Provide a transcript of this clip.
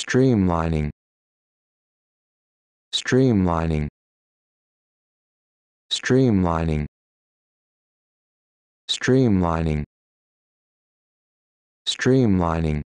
streamlining streamlining streamlining streamlining streamlining